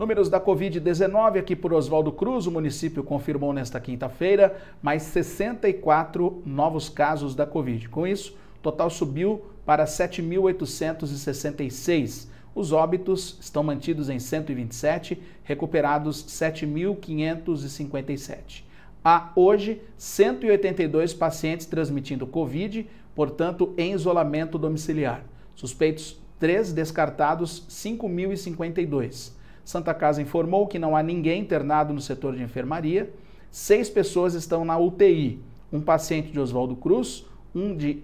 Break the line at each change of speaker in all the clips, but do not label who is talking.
Números da Covid-19 aqui por Oswaldo Cruz. O município confirmou nesta quinta-feira mais 64 novos casos da Covid. Com isso, o total subiu para 7.866. Os óbitos estão mantidos em 127, recuperados 7.557. Há hoje 182 pacientes transmitindo Covid, portanto em isolamento domiciliar. Suspeitos 3 descartados, 5.052. Santa Casa informou que não há ninguém internado no setor de enfermaria. Seis pessoas estão na UTI: um paciente de Oswaldo Cruz, um de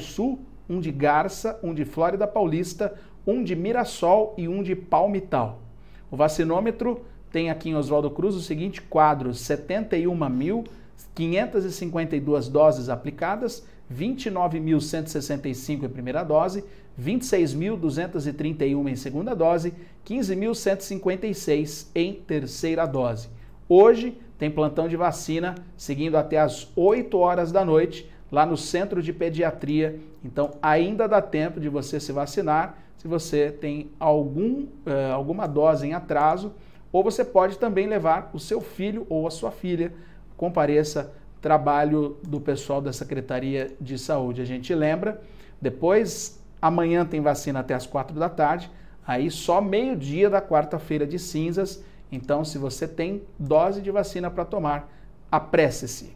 Sul, um de Garça, um de Flórida Paulista, um de Mirassol e um de Palmital. O vacinômetro tem aqui em Oswaldo Cruz o seguinte quadro: 71 mil 552 doses aplicadas, 29.165 em primeira dose, 26.231 em segunda dose, 15.156 em terceira dose. Hoje tem plantão de vacina seguindo até as 8 horas da noite lá no Centro de Pediatria. Então ainda dá tempo de você se vacinar se você tem algum, eh, alguma dose em atraso, ou você pode também levar o seu filho ou a sua filha compareça, trabalho do pessoal da Secretaria de Saúde. A gente lembra. Depois, amanhã tem vacina até as quatro da tarde, aí só meio-dia da quarta-feira de cinzas. Então, se você tem dose de vacina para tomar, apresse-se.